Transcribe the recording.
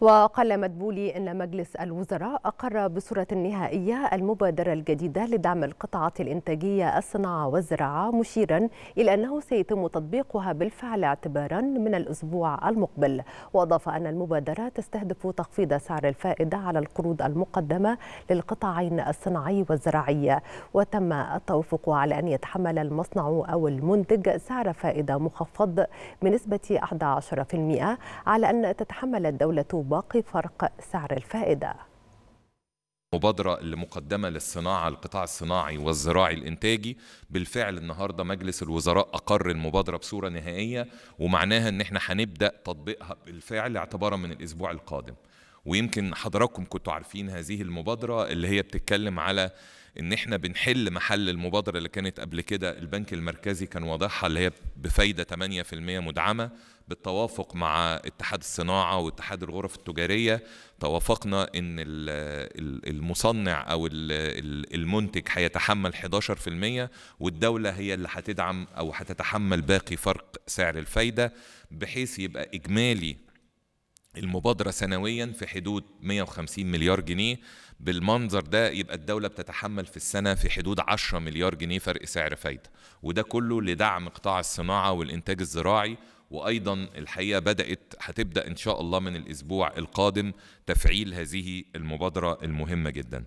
وقال مدبولي أن مجلس الوزراء أقر بصورة نهائية المبادرة الجديدة لدعم القطاعات الإنتاجية الصناعة والزراعة مشيرا إلى أنه سيتم تطبيقها بالفعل اعتبارا من الأسبوع المقبل وأضاف أن المبادرة تستهدف تخفيض سعر الفائدة على القروض المقدمة للقطاعين الصناعي والزراعي وتم التوافق على أن يتحمل المصنع أو المنتج سعر فائدة مخفض بنسبة 11% على أن تتحمل الدولة باقي فرق سعر الفائدة مبادرة اللي مقدمة للصناعة القطاع الصناعي والزراعي الإنتاجي بالفعل النهاردة مجلس الوزراء أقر المبادرة بصورة نهائية ومعناها إن إحنا هنبدأ تطبيقها بالفعل اعتبارا من الأسبوع القادم ويمكن حضراتكم كنتوا عارفين هذه المبادرة اللي هي بتتكلم على ان احنا بنحل محل المبادرة اللي كانت قبل كده البنك المركزي كان واضحها اللي هي بفايدة 8% مدعمة بالتوافق مع اتحاد الصناعة واتحاد الغرف التجارية توافقنا ان المصنع او المنتج هيتحمل 11% والدولة هي اللي هتدعم او هتتحمل باقي فرق سعر الفايدة بحيث يبقى اجمالي المبادرة سنويا في حدود 150 مليار جنيه بالمنظر ده يبقى الدولة بتتحمل في السنة في حدود 10 مليار جنيه فرق سعر فايدة وده كله لدعم قطاع الصناعة والإنتاج الزراعي وايضا الحقيقه بدات هتبدا ان شاء الله من الاسبوع القادم تفعيل هذه المبادره المهمه جدا